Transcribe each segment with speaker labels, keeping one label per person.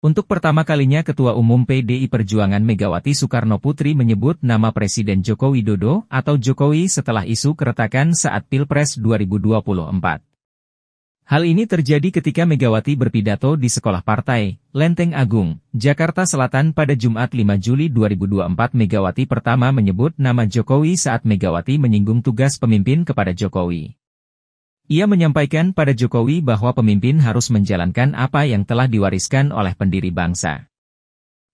Speaker 1: Untuk pertama kalinya Ketua Umum PDI Perjuangan Megawati Soekarno Putri menyebut nama Presiden Joko Widodo atau Jokowi setelah isu keretakan saat Pilpres 2024. Hal ini terjadi ketika Megawati berpidato di sekolah partai, Lenteng Agung, Jakarta Selatan pada Jumat 5 Juli 2024 Megawati pertama menyebut nama Jokowi saat Megawati menyinggung tugas pemimpin kepada Jokowi. Ia menyampaikan pada Jokowi bahwa pemimpin harus menjalankan apa yang telah diwariskan oleh pendiri bangsa.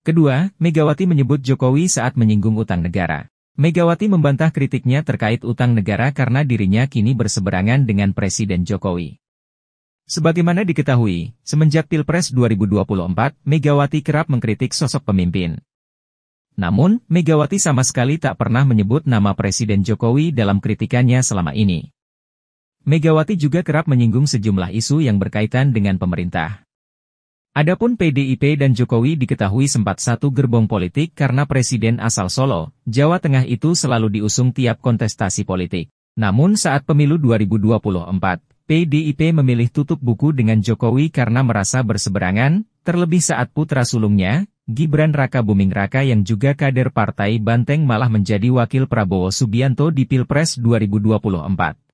Speaker 1: Kedua, Megawati menyebut Jokowi saat menyinggung utang negara. Megawati membantah kritiknya terkait utang negara karena dirinya kini berseberangan dengan Presiden Jokowi. Sebagaimana diketahui, semenjak Pilpres 2024, Megawati kerap mengkritik sosok pemimpin. Namun, Megawati sama sekali tak pernah menyebut nama Presiden Jokowi dalam kritikannya selama ini. Megawati juga kerap menyinggung sejumlah isu yang berkaitan dengan pemerintah. Adapun PDIP dan Jokowi diketahui sempat satu gerbong politik karena presiden asal Solo, Jawa Tengah itu selalu diusung tiap kontestasi politik. Namun saat pemilu 2024, PDIP memilih tutup buku dengan Jokowi karena merasa berseberangan, terlebih saat putra sulungnya, Gibran Raka Buming Raka yang juga kader Partai Banteng malah menjadi wakil Prabowo Subianto di Pilpres 2024.